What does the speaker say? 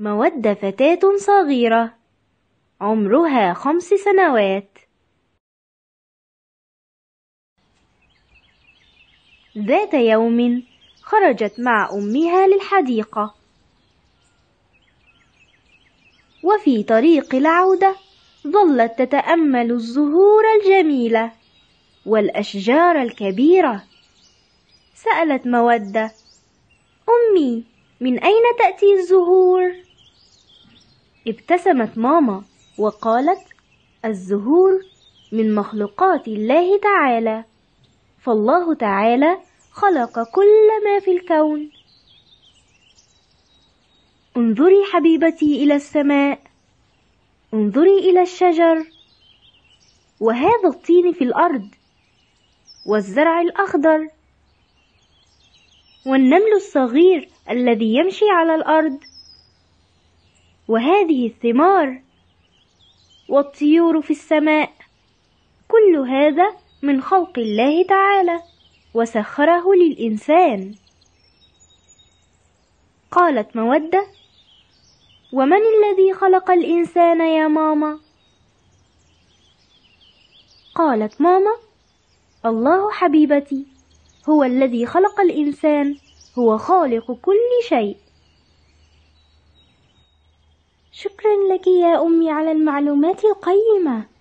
مودة فتاة صغيرة عمرها خمس سنوات ذات يوم خرجت مع أمها للحديقة وفي طريق العودة ظلت تتأمل الزهور الجميلة والأشجار الكبيرة سألت مودة أمي من أين تأتي الزهور؟ ابتسمت ماما وقالت الزهور من مخلوقات الله تعالى فالله تعالى خلق كل ما في الكون انظري حبيبتي الى السماء انظري الى الشجر وهذا الطين في الارض والزرع الاخضر والنمل الصغير الذي يمشي على الارض وهذه الثمار والطيور في السماء كل هذا من خلق الله تعالى وسخره للإنسان قالت مودة ومن الذي خلق الإنسان يا ماما؟ قالت ماما الله حبيبتي هو الذي خلق الإنسان هو خالق كل شيء شكرا لك يا أمي على المعلومات القيمة